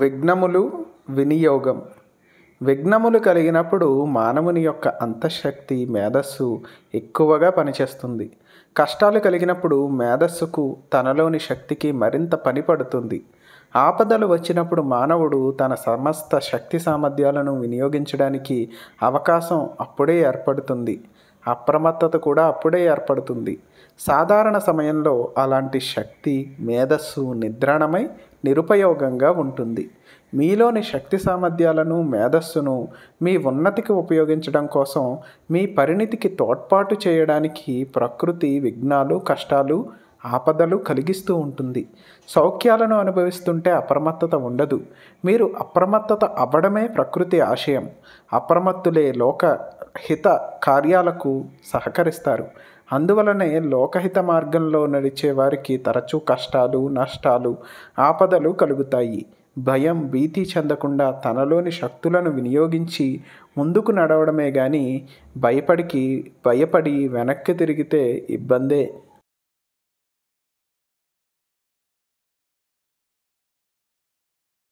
విఘ్నములు వినియోగం విఘ్నములు కలిగినప్పుడు మానవుని యొక్క అంతఃశక్తి మేధస్సు ఎక్కువగా పనిచేస్తుంది కష్టాలు కలిగినప్పుడు మేధస్సుకు తనలోని శక్తికి మరింత పనిపడుతుంది ఆపదలు వచ్చినప్పుడు మానవుడు తన సమస్త శక్తి సామర్థ్యాలను వినియోగించడానికి అవకాశం అప్పుడే ఏర్పడుతుంది అప్రమత్తత కూడా అప్పుడే ఏర్పడుతుంది సాధారణ సమయంలో అలాంటి శక్తి మేధస్సు నిద్రాణమై నిరుపయోగంగా ఉంటుంది మీలోని శక్తి సామర్థ్యాలను మేధస్సును మీ ఉన్నతికి ఉపయోగించడం కోసం మీ పరిణితికి తోడ్పాటు చేయడానికి ప్రకృతి విఘ్నాలు కష్టాలు ఆపదలు కలిగిస్తూ ఉంటుంది సౌఖ్యాలను అనుభవిస్తుంటే అప్రమత్తత ఉండదు మీరు అప్రమత్తత అవ్వడమే ప్రకృతి ఆశయం అప్రమత్తులే లోక హిత కార్యాలకు సహకరిస్తారు అందువలనే లోకహిత మార్గంలో నడిచే వారికి తరచూ కష్టాలు నష్టాలు ఆపదలు కలుగుతాయి భయం భీతి చెందకుండా తనలోని శక్తులను వినియోగించి ముందుకు నడవడమే కానీ భయపడికి భయపడి వెనక్కి తిరిగితే ఇబ్బందే